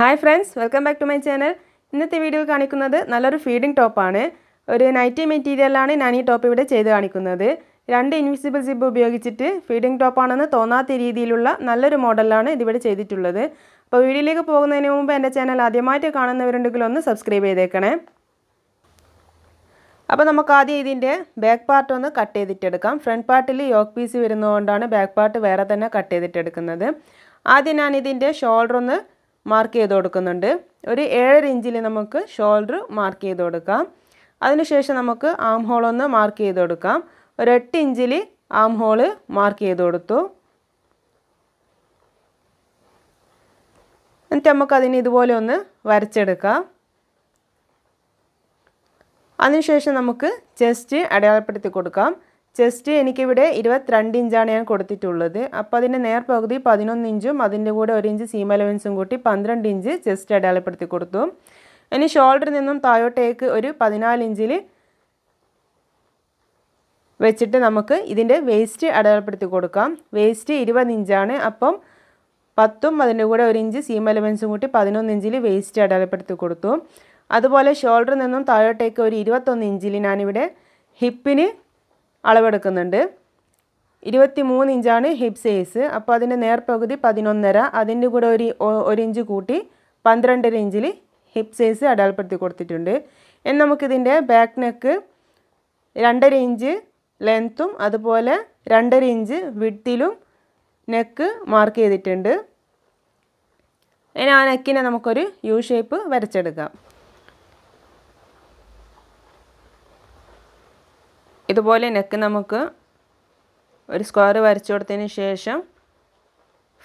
hi friends welcome back to my channel ഇന്നത്തെ video കാണിക്കുന്നത് നല്ലൊരു ഫീഡിംഗ് ടോപ്പാണ് ഒരു നൈറ്റി മെറ്റീരിയലാണ് ഞാൻ ഈ ടോപ്പ് ഇവിടെ ചെയ്ത് കാണിക്കുന്നത് രണ്ട് ഇൻവിസിബിൾ സിബ് ഉപയോഗിച്ചിട്ട് ഫീഡിംഗ് ടോപ്പാണെന്ന് തോന്നാത്ത രീതിയിലുള്ള നല്ലൊരു മോഡലാണ് ഇതിവിടെ ചെയ്തിട്ടുള്ളത് അപ്പോൾ വീഡിയോയിലേക്ക് പോകുന്നതിന് മുമ്പ് എൻ്റെ ചാനൽ ആദ്യമായിട്ട് കാണുന്നവരുണ്ടെങ്കിൽ ഒന്ന് സബ്സ്ക്രൈബ് ചെയ്തേക്കണേ അപ്പോൾ നമുക്ക് ആദ്യം ഇതിൻ്റെ ബാക്ക് പാർട്ട് ഒന്ന് കട്ട് ചെയ്തിട്ടെടുക്കാം ഫ്രണ്ട് പാർട്ടിൽ യോക്ക് പീസ് വരുന്നതുകൊണ്ടാണ് ബാക്ക് പാർട്ട് വേറെ തന്നെ കട്ട് ചെയ്തിട്ടെടുക്കുന്നത് ആദ്യം ഞാൻ ഇതിൻ്റെ ഷോൾഡർ ഒന്ന് മാർക്ക് ചെയ്ത് കൊടുക്കുന്നുണ്ട് ഒരു ഏഴര ഇഞ്ചിൽ നമുക്ക് ഷോൾഡർ മാർക്ക് ചെയ്ത് കൊടുക്കാം അതിനുശേഷം നമുക്ക് ആം ഹോൾ ഒന്ന് മാർക്ക് ചെയ്ത് കൊടുക്കാം ഒരു എട്ട് ഇഞ്ചിൽ ആം ഹോള് മാർക്ക് ചെയ്ത് കൊടുത്തു എന്നിട്ട് അതിന് ഇതുപോലെ ഒന്ന് വരച്ചെടുക്കാം അതിനുശേഷം നമുക്ക് ചെസ്റ്റ് അടയാളപ്പെടുത്തി കൊടുക്കാം ചെസ്റ്റ് എനിക്കിവിടെ ഇരുപത്തിരണ്ട് ഇഞ്ചാണ് ഞാൻ കൊടുത്തിട്ടുള്ളത് അപ്പോൾ അതിൻ്റെ നേർപകുതി പതിനൊന്ന് ഇഞ്ചും അതിൻ്റെ കൂടെ ഒരു ഇഞ്ച് സീം അലവൻസും കൂട്ടി പന്ത്രണ്ട് ഇഞ്ച് ചെസ്റ്റ് അടയാളപ്പെടുത്തി കൊടുത്തു ഇനി ഷോൾഡറിൽ നിന്നും താഴോട്ടേക്ക് ഒരു പതിനാല് ഇഞ്ചിൽ വെച്ചിട്ട് നമുക്ക് ഇതിൻ്റെ വേസ്റ്റ് അടയാളപ്പെടുത്തി കൊടുക്കാം വേസ്റ്റ് ഇരുപത് ഇഞ്ചാണ് അപ്പം പത്തും അതിൻ്റെ കൂടെ ഒരു ഇഞ്ച് സീം ലെവൻസും കൂട്ടി പതിനൊന്ന് ഇഞ്ചിൽ വേസ്റ്റ് അടയാളപ്പെടുത്തി കൊടുത്തു അതുപോലെ ഷോൾഡറിൽ നിന്നും താഴോട്ടേക്ക് ഒരു ഇരുപത്തൊന്ന് ഇഞ്ചിൽ ഞാനിവിടെ ഹിപ്പിന് അളവെടുക്കുന്നുണ്ട് ഇരുപത്തി മൂന്ന് ഇഞ്ചാണ് ഹിപ് സൈസ് അപ്പോൾ അതിൻ്റെ നേർപ്പകുതി പതിനൊന്നര അതിൻ്റെ കൂടെ ഒരു ഒരിഞ്ച് ഇഞ്ച് കൂട്ടി പന്ത്രണ്ടര ഇഞ്ചിൽ ഹിപ് സൈസ് അടയാളപ്പെടുത്തി കൊടുത്തിട്ടുണ്ട് ഇനി നമുക്കിതിൻ്റെ ബാക്ക് നെക്ക് രണ്ടര ഇഞ്ച് ലെങ്ത്തും അതുപോലെ രണ്ടര ഇഞ്ച് വിട്ടിലും നെക്ക് മാർക്ക് ചെയ്തിട്ടുണ്ട് ഇനി ആ നെക്കിനെ നമുക്കൊരു യു ഷേപ്പ് വരച്ചെടുക്കാം ഇതുപോലെ നെക്ക് നമുക്ക് ഒരു സ്ക്വയർ വരച്ചു കൊടുത്തതിന് ശേഷം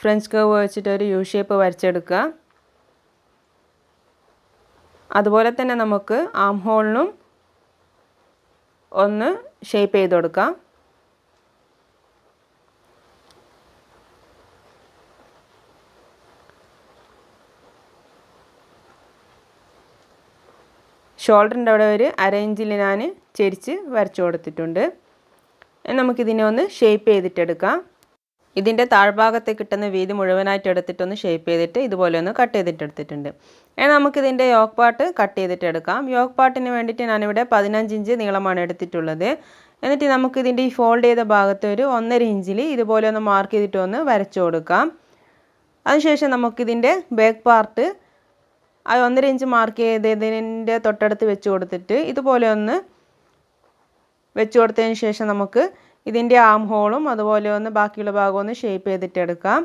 ഫ്രഞ്ച് കവ് വെച്ചിട്ട് ഒരു യു ഷേപ്പ് വരച്ചെടുക്കുക അതുപോലെ തന്നെ നമുക്ക് ആം ഹോളിനും ഒന്ന് ഷേപ്പ് ചെയ്ത് കൊടുക്കാം ഷോൾഡറിൻ്റെ അവിടെ ഒരു അരയിഞ്ചിൽ ഞാൻ ചെരിച്ച് വരച്ചു കൊടുത്തിട്ടുണ്ട് നമുക്കിതിനെ ഒന്ന് ഷേപ്പ് ചെയ്തിട്ടെടുക്കാം ഇതിൻ്റെ താഴ്ഭാഗത്ത് കിട്ടുന്ന വീതി മുഴുവനായിട്ട് എടുത്തിട്ടൊന്ന് ഷേപ്പ് ചെയ്തിട്ട് ഇതുപോലെ ഒന്ന് കട്ട് ചെയ്തിട്ട് എടുത്തിട്ടുണ്ട് ഏഹ് നമുക്കിതിൻ്റെ യോക്ക് പാട്ട് കട്ട് ചെയ്തിട്ട് എടുക്കാം യോക്ക് പാട്ടിന് വേണ്ടിയിട്ട് ഞാനിവിടെ പതിനഞ്ച് ഇഞ്ച് നീളമാണ് എടുത്തിട്ടുള്ളത് എന്നിട്ട് നമുക്കിതിൻ്റെ ഈ ഫോൾഡ് ചെയ്ത ഭാഗത്ത് ഒരു ഒന്നര ഇഞ്ചിൽ ഇതുപോലെ ഒന്ന് മാർക്ക് ചെയ്തിട്ട് ഒന്ന് വരച്ചു കൊടുക്കാം അതിനുശേഷം നമുക്കിതിൻ്റെ ബാക്ക് പാർട്ട് അത് ഒന്നര ഇഞ്ച് മാർക്ക് ചെയ്തതിൻ്റെ തൊട്ടടുത്ത് വെച്ച് കൊടുത്തിട്ട് ഇതുപോലെ ഒന്ന് വെച്ച് കൊടുത്തതിന് ശേഷം നമുക്ക് ഇതിൻ്റെ ആം ഹോളും അതുപോലെ ഒന്ന് ബാക്കിയുള്ള ഭാഗം ഒന്ന് ഷേപ്പ് ചെയ്തിട്ടെടുക്കാം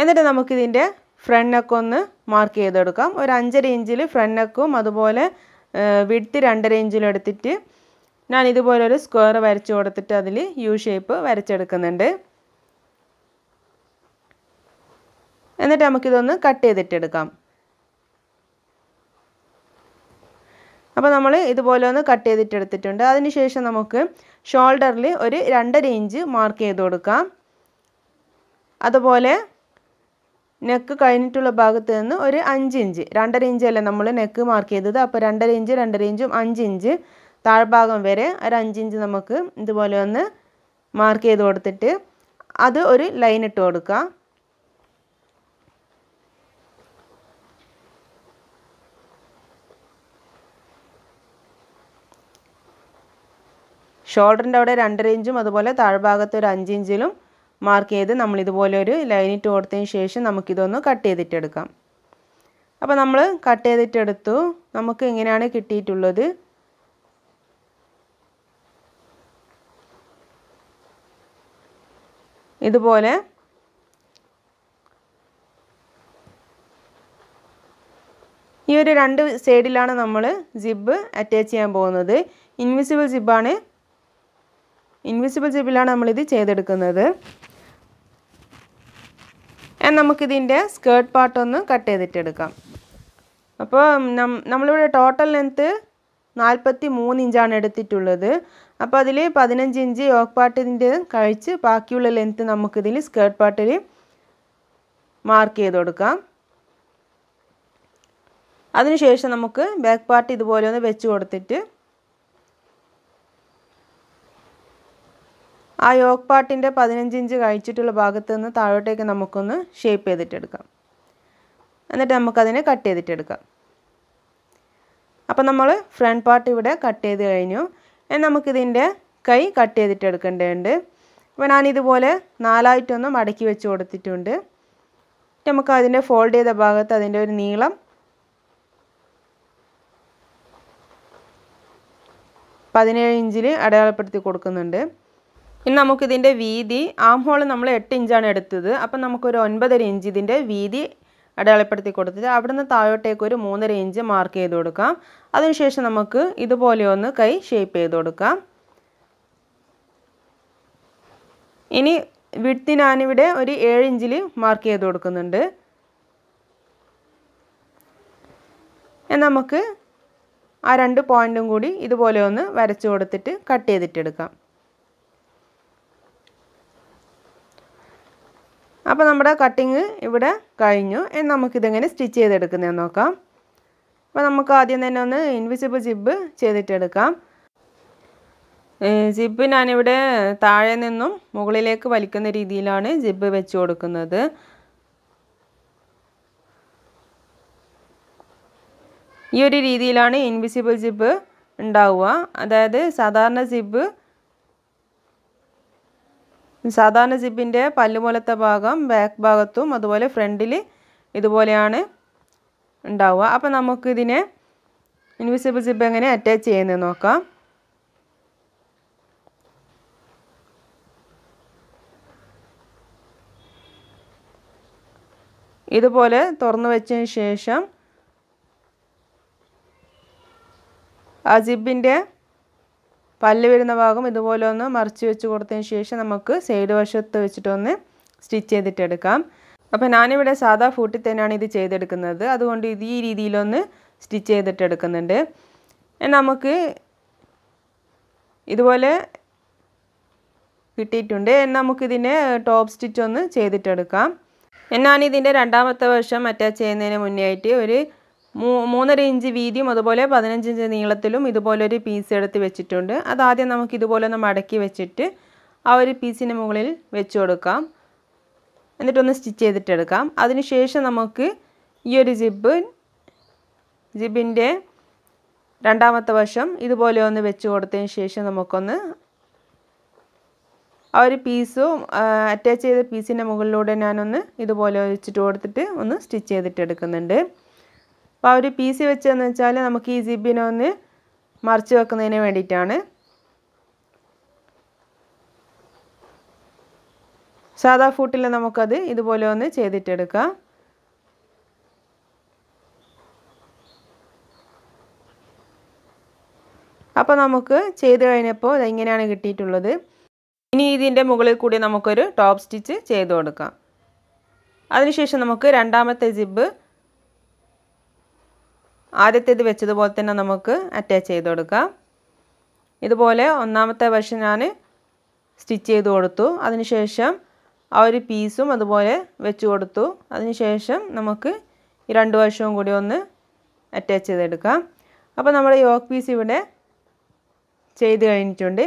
എന്നിട്ട് നമുക്കിതിൻ്റെ ഫ്രണ്ടൊക്കെ ഒന്ന് മാർക്ക് ചെയ്തെടുക്കാം ഒരു അഞ്ചര ഇഞ്ചിൽ ഫ്രണ്ടൊക്കും അതുപോലെ വിടുത്ത് രണ്ടര ഇഞ്ചിലും എടുത്തിട്ട് ഞാൻ ഇതുപോലെ ഒരു സ്ക്വയർ വരച്ച് കൊടുത്തിട്ട് അതിൽ യു ഷേപ്പ് വരച്ചെടുക്കുന്നുണ്ട് എന്നിട്ട് നമുക്കിതൊന്ന് കട്ട് ചെയ്തിട്ടെടുക്കാം അപ്പോൾ നമ്മൾ ഇതുപോലെ ഒന്ന് കട്ട് ചെയ്തിട്ട് എടുത്തിട്ടുണ്ട് അതിനുശേഷം നമുക്ക് ഷോൾഡറിൽ ഒരു രണ്ടര ഇഞ്ച് മാർക്ക് ചെയ്ത് കൊടുക്കാം അതുപോലെ നെക്ക് കഴിഞ്ഞിട്ടുള്ള ഭാഗത്ത് നിന്ന് ഒരു അഞ്ച് ഇഞ്ച് രണ്ടര ഇഞ്ചല്ലേ നമ്മൾ നെക്ക് മാർക്ക് ചെയ്തത് അപ്പോൾ രണ്ടര ഇഞ്ച് രണ്ടര ഇഞ്ചും അഞ്ച് ഇഞ്ച് താഴ്ഭാഗം വരെ ഒരു അഞ്ച് ഇഞ്ച് നമുക്ക് ഇതുപോലെ ഒന്ന് മാർക്ക് ചെയ്ത് കൊടുത്തിട്ട് അത് ഒരു ലൈൻ ഇട്ട് കൊടുക്കാം ഷോൾഡറിൻ്റെ അവിടെ രണ്ടര ഇഞ്ചും അതുപോലെ താഴ്ഭാഗത്ത് ഒരു അഞ്ച് ഇഞ്ചിലും മാർക്ക് ചെയ്ത് നമ്മൾ ഇതുപോലെ ഒരു ലൈൻ ഇട്ട് കൊടുത്തതിന് ശേഷം നമുക്കിതൊന്ന് കട്ട് ചെയ്തിട്ടെടുക്കാം അപ്പോൾ നമ്മൾ കട്ട് ചെയ്തിട്ടെടുത്തു നമുക്ക് ഇങ്ങനെയാണ് കിട്ടിയിട്ടുള്ളത് ഇതുപോലെ ഈ ഒരു രണ്ട് സൈഡിലാണ് നമ്മൾ ജിബ് അറ്റാച്ച് ചെയ്യാൻ പോകുന്നത് ഇൻവിസിബിൾ ജിബാണ് ഇൻവിസിബിൾ ജിബിലാണ് നമ്മളിത് ചെയ്തെടുക്കുന്നത് നമുക്കിതിൻ്റെ സ്കേർട്ട് പാർട്ട് ഒന്ന് കട്ട് ചെയ്തിട്ടെടുക്കാം അപ്പോൾ നമ്മളിവിടെ ടോട്ടൽ ലെങ്ത് നാൽപ്പത്തി മൂന്ന് ഇഞ്ചാണ് എടുത്തിട്ടുള്ളത് അപ്പോൾ അതിൽ പതിനഞ്ച് ഇഞ്ച് യോക്ക് പാർട്ടിൻ്റെ കഴിച്ച് ബാക്കിയുള്ള ലെങ്ത്ത് നമുക്കിതിൽ സ്കേർട്ട് പാർട്ടിൽ മാർക്ക് ചെയ്ത് കൊടുക്കാം അതിനുശേഷം നമുക്ക് ബാക്ക് പാർട്ട് ഇതുപോലെ ഒന്ന് വെച്ച് കൊടുത്തിട്ട് ആ യോക്ക് പാട്ടിൻ്റെ പതിനഞ്ച് ഇഞ്ച് കഴിച്ചിട്ടുള്ള ഭാഗത്ത് നിന്ന് താഴോട്ടേക്ക് നമുക്കൊന്ന് ഷേപ്പ് ചെയ്തിട്ടെടുക്കാം എന്നിട്ട് നമുക്കതിനെ കട്ട് ചെയ്തിട്ടെടുക്കാം അപ്പോൾ നമ്മൾ ഫ്രണ്ട് പാർട്ട് ഇവിടെ കട്ട് ചെയ്ത് കഴിഞ്ഞു നമുക്കിതിൻ്റെ കൈ കട്ട് ചെയ്തിട്ടെടുക്കേണ്ടതുണ്ട് അപ്പോൾ ഞാനിതുപോലെ നാലായിട്ടൊന്ന് മടക്കി വെച്ച് കൊടുത്തിട്ടുണ്ട് നമുക്ക് അതിൻ്റെ ഫോൾഡ് ചെയ്ത ഭാഗത്ത് അതിൻ്റെ ഒരു നീളം പതിനേഴ് ഇഞ്ചിൽ അടയാളപ്പെടുത്തി കൊടുക്കുന്നുണ്ട് ഇനി നമുക്കിതിൻ്റെ വീതി ആം ഹോൾ നമ്മൾ എട്ട് ഇഞ്ചാണ് എടുത്തത് അപ്പം നമുക്കൊരു ഒൻപതര ഇഞ്ച് ഇതിൻ്റെ വീതി അടയാളപ്പെടുത്തി കൊടുത്തിട്ട് അവിടുന്ന് താഴോട്ടേക്ക് ഒരു മൂന്നര ഇഞ്ച് മാർക്ക് ചെയ്ത് കൊടുക്കാം അതിനുശേഷം നമുക്ക് ഇതുപോലെ ഒന്ന് കൈ ഷേപ്പ് ചെയ്ത് കൊടുക്കാം ഇനി വിട്ട് ഞാനിവിടെ ഒരു ഏഴ് ഇഞ്ചിൽ മാർക്ക് ചെയ്ത് കൊടുക്കുന്നുണ്ട് നമുക്ക് ആ രണ്ട് പോയിൻറ്റും കൂടി ഇതുപോലെ ഒന്ന് വരച്ചു കൊടുത്തിട്ട് കട്ട് ചെയ്തിട്ടെടുക്കാം അപ്പോൾ നമ്മുടെ കട്ടിങ് ഇവിടെ കഴിഞ്ഞു ഇനി നമുക്കിതെങ്ങനെ സ്റ്റിച്ച് ചെയ്തെടുക്കുന്നതെന്ന് നോക്കാം അപ്പോൾ നമുക്ക് ആദ്യം തന്നെ ഒന്ന് ഇൻവിസിബിൾ ജിബ് ചെയ്തിട്ടെടുക്കാം ജിബ് ഞാനിവിടെ താഴെ നിന്നും മുകളിലേക്ക് വലിക്കുന്ന രീതിയിലാണ് ജിബ് വെച്ച് കൊടുക്കുന്നത് ഈ ഒരു രീതിയിലാണ് ഇൻവിസിബിൾ ജിബ് ഉണ്ടാവുക അതായത് സാധാരണ ജിബ് സാധാരണ ജിബിൻ്റെ പല്ലുപോലത്തെ ഭാഗം ബാക്ക് ഭാഗത്തും അതുപോലെ ഫ്രണ്ടിൽ ഇതുപോലെയാണ് ഉണ്ടാവുക അപ്പോൾ നമുക്കിതിനെ ഇൻവിസിബിൾ സിബ് എങ്ങനെ അറ്റാച്ച് ചെയ്യുന്നത് നോക്കാം ഇതുപോലെ തുറന്നു വെച്ചതിന് ശേഷം ആ ജിബിൻ്റെ പല്ല് വരുന്ന ഭാഗം ഇതുപോലെ ഒന്ന് മറിച്ച് വെച്ച് കൊടുത്തതിന് ശേഷം നമുക്ക് സൈഡ് വശത്ത് വെച്ചിട്ടൊന്ന് സ്റ്റിച്ച് ചെയ്തിട്ടെടുക്കാം അപ്പോൾ ഞാനിവിടെ സാധാ ഫൂട്ടിൽ തന്നെയാണ് ഇത് ചെയ്തെടുക്കുന്നത് അതുകൊണ്ട് ഇത് ഈ രീതിയിലൊന്ന് സ്റ്റിച്ച് ചെയ്തിട്ടെടുക്കുന്നുണ്ട് നമുക്ക് ഇതുപോലെ കിട്ടിയിട്ടുണ്ട് നമുക്കിതിൻ്റെ ടോപ്പ് സ്റ്റിച്ച് ഒന്ന് ചെയ്തിട്ടെടുക്കാം ഞാനിതിൻ്റെ രണ്ടാമത്തെ വശം അറ്റാച്ച് ചെയ്യുന്നതിന് മുന്നേ ആയിട്ട് ഒരു മൂ മൂന്നര ഇഞ്ച് വീതിയും അതുപോലെ പതിനഞ്ച് ഇഞ്ച് നീളത്തിലും ഇതുപോലൊരു പീസ് എടുത്ത് വെച്ചിട്ടുണ്ട് അതാദ്യം നമുക്ക് ഇതുപോലെ ഒന്ന് മടക്കി വെച്ചിട്ട് ആ ഒരു പീസിന് മുകളിൽ വെച്ച് കൊടുക്കാം എന്നിട്ടൊന്ന് സ്റ്റിച്ച് ചെയ്തിട്ടെടുക്കാം അതിനുശേഷം നമുക്ക് ഈ ഒരു ജിബ് ജിബിൻ്റെ രണ്ടാമത്തെ വശം ഇതുപോലെ ഒന്ന് വെച്ച് കൊടുത്തതിന് ശേഷം നമുക്കൊന്ന് ആ ഒരു പീസും അറ്റാച്ച് ചെയ്ത പീസിൻ്റെ മുകളിലൂടെ ഞാനൊന്ന് ഇതുപോലെ വെച്ചിട്ട് കൊടുത്തിട്ട് ഒന്ന് സ്റ്റിച്ച് ചെയ്തിട്ടെടുക്കുന്നുണ്ട് അപ്പോൾ ആ ഒരു സി വെച്ചതെന്ന് വെച്ചാൽ നമുക്ക് ഈ ജിബിനെ ഒന്ന് മറിച്ച് വെക്കുന്നതിന് വേണ്ടിയിട്ടാണ് സാധാ ഫൂട്ടിൽ നമുക്കത് ഇതുപോലെ ഒന്ന് ചെയ്തിട്ടെടുക്കാം അപ്പോൾ നമുക്ക് ചെയ്ത് കഴിഞ്ഞപ്പോൾ ഇതെങ്ങനെയാണ് കിട്ടിയിട്ടുള്ളത് ഇനി ഇതിൻ്റെ മുകളിൽ കൂടി നമുക്കൊരു ടോപ്പ് സ്റ്റിച്ച് ചെയ്ത് കൊടുക്കാം അതിനുശേഷം നമുക്ക് രണ്ടാമത്തെ ജിബ് ആദ്യത്തേത് വെച്ചതുപോലെ തന്നെ നമുക്ക് അറ്റാച്ച് ചെയ്ത് കൊടുക്കാം ഇതുപോലെ ഒന്നാമത്തെ വശം ഞാൻ സ്റ്റിച്ച് ചെയ്ത് കൊടുത്തു അതിനുശേഷം ആ ഒരു പീസും അതുപോലെ വെച്ച് കൊടുത്തു അതിനുശേഷം നമുക്ക് ഈ രണ്ട് വശവും കൂടി ഒന്ന് അറ്റാച്ച് ചെയ്തെടുക്കാം അപ്പോൾ നമ്മുടെ യോക്ക് പീസ് ഇവിടെ ചെയ്ത് കഴിഞ്ഞിട്ടുണ്ട്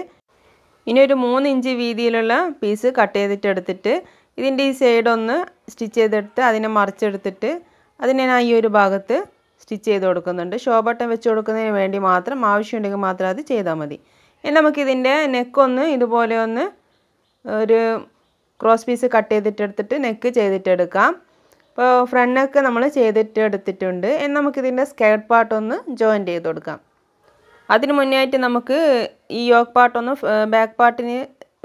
ഇനി ഒരു മൂന്ന് ഇഞ്ച് വീതിയിലുള്ള പീസ് കട്ട് ചെയ്തിട്ട് എടുത്തിട്ട് ഇതിൻ്റെ ഈ സൈഡ് ഒന്ന് സ്റ്റിച്ച് ചെയ്തെടുത്ത് അതിനെ മറിച്ചെടുത്തിട്ട് അതിനെ ഞാൻ ഈ ഒരു ഭാഗത്ത് സ്റ്റിച്ച് ചെയ്ത് കൊടുക്കുന്നുണ്ട് ഷോ ബട്ടൺ വെച്ച് കൊടുക്കുന്നതിന് വേണ്ടി മാത്രം ആവശ്യമുണ്ടെങ്കിൽ മാത്രം അത് ചെയ്താൽ മതി ഇനി നമുക്കിതിൻ്റെ നെക്കൊന്ന് ഇതുപോലെ ഒന്ന് ഒരു ക്രോസ് പീസ് കട്ട് ചെയ്തിട്ടെടുത്തിട്ട് നെക്ക് ചെയ്തിട്ടെടുക്കാം ഇപ്പോൾ ഫ്രണ്ട് നെക്ക് നമ്മൾ ചെയ്തിട്ട് എടുത്തിട്ടുണ്ട് ഇനി നമുക്കിതിൻ്റെ സ്കേർട്ട് പാർട്ടൊന്ന് ജോയിൻറ്റ് ചെയ്ത് കൊടുക്കാം അതിന് മുന്നേ ആയിട്ട് നമുക്ക് ഈ യോക്ക് പാർട്ടൊന്ന് ബാക്ക് പാർട്ടിന്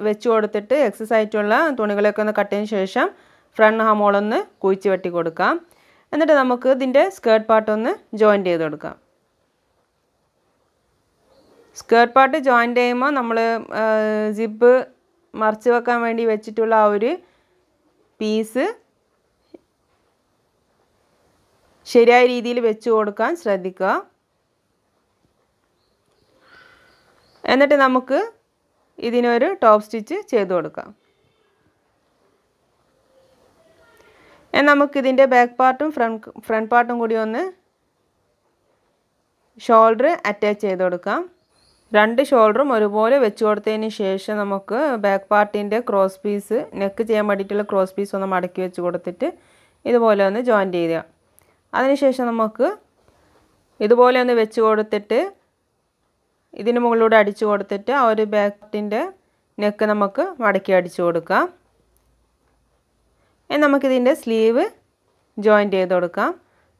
വെച്ച് കൊടുത്തിട്ട് എക്സസൈസ് തുണികളൊക്കെ ഒന്ന് കട്ടിന് ശേഷം ഫ്രണ്ട് ഹമോളൊന്ന് കുഴിച്ച് വെട്ടി കൊടുക്കാം എന്നിട്ട് നമുക്ക് ഇതിൻ്റെ സ്കേർട്ട് പാർട്ട് ഒന്ന് ജോയിൻ്റ് ചെയ്ത് കൊടുക്കാം സ്കേർട്ട് പാർട്ട് ജോയിൻ്റ് ചെയ്യുമ്പോൾ നമ്മൾ ജിപ്പ് മറച്ചു വെക്കാൻ വേണ്ടി വെച്ചിട്ടുള്ള ആ ഒരു പീസ് ശരിയായ രീതിയിൽ വെച്ച് കൊടുക്കാൻ ശ്രദ്ധിക്കുക എന്നിട്ട് നമുക്ക് ഇതിനൊരു ടോപ്പ് സ്റ്റിച്ച് ചെയ്ത് കൊടുക്കാം നമുക്കിതിൻ്റെ ബാക്ക് പാർട്ടും ഫ്രണ്ട് ഫ്രണ്ട് പാർട്ടും കൂടി ഒന്ന് ഷോൾഡർ അറ്റാച്ച് ചെയ്ത് കൊടുക്കാം രണ്ട് ഷോൾഡറും ഒരുപോലെ വെച്ച് കൊടുത്തതിന് ശേഷം നമുക്ക് ബാക്ക് പാർട്ടിൻ്റെ ക്രോസ് പീസ് നെക്ക് ചെയ്യാൻ വേണ്ടിയിട്ടുള്ള ക്രോസ് പീസ് ഒന്ന് മടക്കി വെച്ച് കൊടുത്തിട്ട് ഇതുപോലെ ഒന്ന് ജോയിൻ ചെയ്യുക അതിനുശേഷം നമുക്ക് ഇതുപോലെ ഒന്ന് വെച്ച് കൊടുത്തിട്ട് ഇതിന് മുകളിലൂടെ അടിച്ചു കൊടുത്തിട്ട് ആ ഒരു ബാക്കിൻ്റെ നെക്ക് നമുക്ക് മടക്കി അടിച്ചു കൊടുക്കാം നമുക്കിതിൻ്റെ സ്ലീവ് ജോയിൻറ്റ് ചെയ്ത് കൊടുക്കാം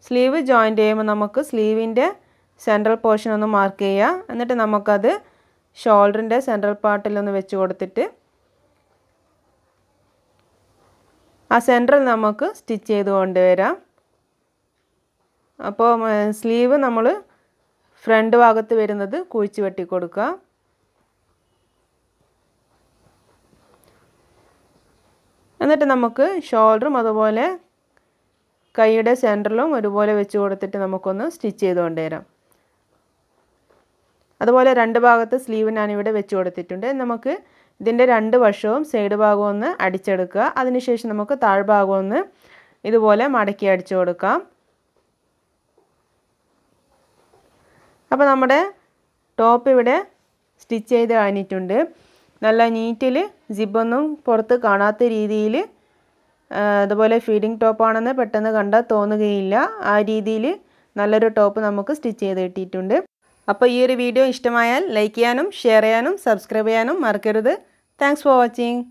സ്ലീവ് ജോയിൻ്റ് ചെയ്യുമ്പോൾ നമുക്ക് സ്ലീവിൻ്റെ സെൻട്രൽ പോർഷൻ ഒന്ന് മാർക്ക് ചെയ്യുക എന്നിട്ട് നമുക്കത് ഷോൾഡറിൻ്റെ സെൻട്രൽ പാർട്ടിലൊന്ന് വെച്ച് കൊടുത്തിട്ട് ആ സെൻട്രൽ നമുക്ക് സ്റ്റിച്ച് ചെയ്ത് കൊണ്ടുവരാം അപ്പോൾ സ്ലീവ് നമ്മൾ ഫ്രണ്ട് ഭാഗത്ത് വരുന്നത് കുഴിച്ച് വെട്ടി കൊടുക്കുക എന്നിട്ട് നമുക്ക് ഷോൾഡറും അതുപോലെ കൈയുടെ സെൻറ്ററിലും ഒരുപോലെ വെച്ച് കൊടുത്തിട്ട് നമുക്കൊന്ന് സ്റ്റിച്ച് ചെയ്ത് കൊണ്ടുവരാം അതുപോലെ രണ്ട് ഭാഗത്ത് സ്ലീവ് ഞാനിവിടെ വെച്ച് കൊടുത്തിട്ടുണ്ട് നമുക്ക് ഇതിൻ്റെ രണ്ട് വശവും സൈഡ് ഭാഗവും ഒന്ന് അടിച്ചെടുക്കുക അതിനുശേഷം നമുക്ക് താഴ്ഭാഗം ഒന്ന് ഇതുപോലെ മടക്കി അടിച്ചു കൊടുക്കാം അപ്പോൾ നമ്മുടെ ടോപ്പ് ഇവിടെ സ്റ്റിച്ച് ചെയ്ത് കഴിഞ്ഞിട്ടുണ്ട് നല്ല നീറ്റിൽ ജിബൊന്നും പുറത്ത് കാണാത്ത രീതിയിൽ അതുപോലെ ഫീഡിങ് ടോപ്പാണെന്ന് പെട്ടെന്ന് കണ്ടാൽ തോന്നുകയില്ല ആ രീതിയിൽ നല്ലൊരു ടോപ്പ് നമുക്ക് സ്റ്റിച്ച് ചെയ്ത് കിട്ടിയിട്ടുണ്ട് അപ്പോൾ ഈ ഒരു വീഡിയോ ഇഷ്ടമായാൽ ലൈക്ക് ചെയ്യാനും ഷെയർ ചെയ്യാനും സബ്സ്ക്രൈബ് ചെയ്യാനും മറക്കരുത് താങ്ക്സ് ഫോർ വാച്ചിങ്